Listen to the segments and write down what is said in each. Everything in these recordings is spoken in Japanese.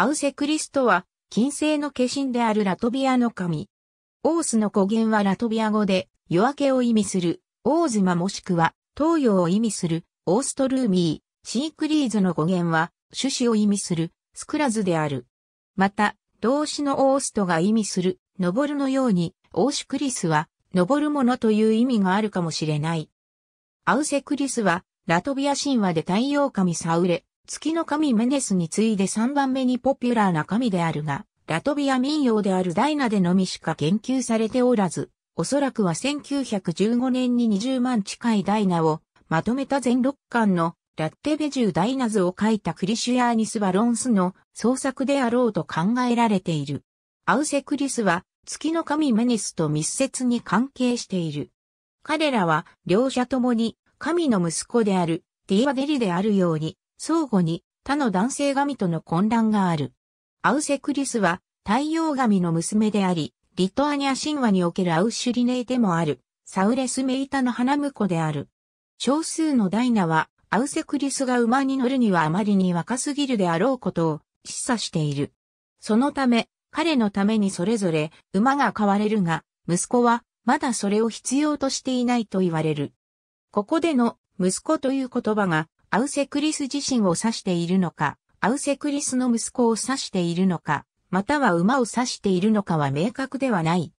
アウセクリスとは、金星の化身であるラトビアの神。オースの語源はラトビア語で、夜明けを意味する、オーズマもしくは、東洋を意味する、オーストルーミー、シークリーズの語源は、種子を意味する、スクラズである。また、動詞のオーストが意味する、登るのように、オーシュクリスは、登るものという意味があるかもしれない。アウセクリスは、ラトビア神話で太陽神サウレ、月の神メネスに次いで3番目にポピュラーな神であるが、ラトビア民謡であるダイナでのみしか言及されておらず、おそらくは1915年に20万近いダイナをまとめた全6巻のラッテベジューダイナズを書いたクリシュアーニス・バロンスの創作であろうと考えられている。アウセクリスは月の神メネスと密接に関係している。彼らは両者ともに神の息子であるディアデリであるように相互に他の男性神との混乱がある。アウセクリスは太陽神の娘であり、リトアニア神話におけるアウシュリネイでもある、サウレスメイタの花婿である。少数のダイナは、アウセクリスが馬に乗るにはあまりに若すぎるであろうことを示唆している。そのため、彼のためにそれぞれ馬が飼われるが、息子はまだそれを必要としていないと言われる。ここでの息子という言葉がアウセクリス自身を指しているのか、アウセクリスの息子を指しているのか、または馬を指しているのかは明確ではない。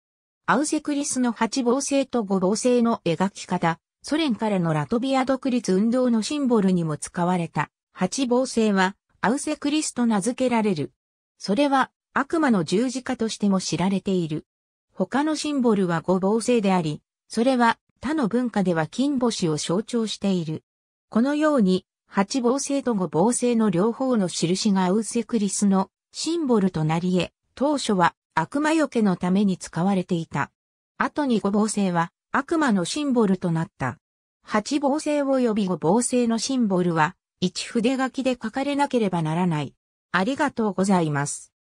アウセクリスの八防星と五防星の描き方、ソ連からのラトビア独立運動のシンボルにも使われた、八防星は、アウセクリスと名付けられる。それは、悪魔の十字架としても知られている。他のシンボルは五防星であり、それは他の文化では金星を象徴している。このように、八芒星と五芒星の両方の印がアウセクリスのシンボルとなり得、当初は悪魔除けのために使われていた。後に五芒星は悪魔のシンボルとなった。八芒星及び五芒星のシンボルは、一筆書きで書かれなければならない。ありがとうございます。